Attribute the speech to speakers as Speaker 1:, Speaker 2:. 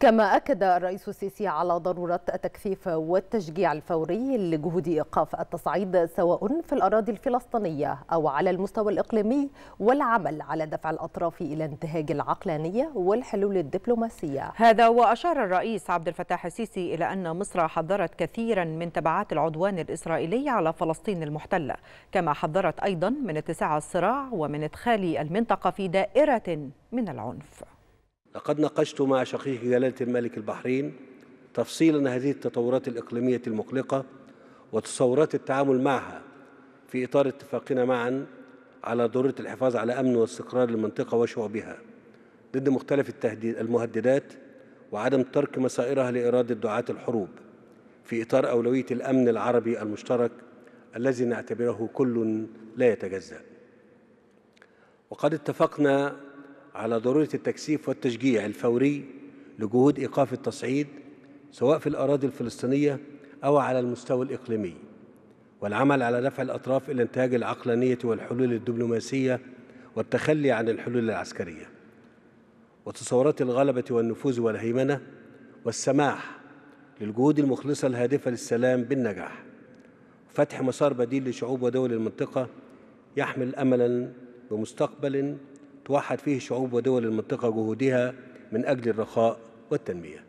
Speaker 1: كما أكد الرئيس السيسي على ضرورة التكثيف والتشجيع الفوري لجهود إيقاف التصعيد سواء في الأراضي الفلسطينية أو على المستوى الإقليمي والعمل على دفع الأطراف إلى انتهاج العقلانية والحلول الدبلوماسية
Speaker 2: هذا وأشار الرئيس عبد الفتاح السيسي إلى أن مصر حذرت كثيرا من تبعات العدوان الإسرائيلي على فلسطين المحتلة كما حذرت أيضا من اتساع الصراع ومن إدخال المنطقة في دائرة من العنف
Speaker 3: لقد ناقشت مع شقيق جلالة الملك البحرين تفصيلا هذه التطورات الإقليمية المقلقة وتصورات التعامل معها في إطار اتفاقنا معا على ضرورة الحفاظ على أمن واستقرار المنطقة وشعوبها ضد مختلف التهديد المهددات وعدم ترك مسائرها لإرادة دعاة الحروب في إطار أولوية الأمن العربي المشترك الذي نعتبره كل لا يتجزأ وقد اتفقنا على ضرورة التكثيف والتشجيع الفوري لجهود إيقاف التصعيد سواء في الأراضي الفلسطينية أو على المستوى الإقليمي والعمل على دفع الأطراف إلى إنتاج العقلانية والحلول الدبلوماسية والتخلي عن الحلول العسكرية وتصورات الغلبة والنفوذ والهيمنة والسماح للجهود المخلصة الهادفة للسلام بالنجاح وفتح مسار بديل لشعوب ودول المنطقة يحمل أملاً بمستقبل توحد فيه شعوب ودول المنطقة جهودها من أجل الرخاء والتنمية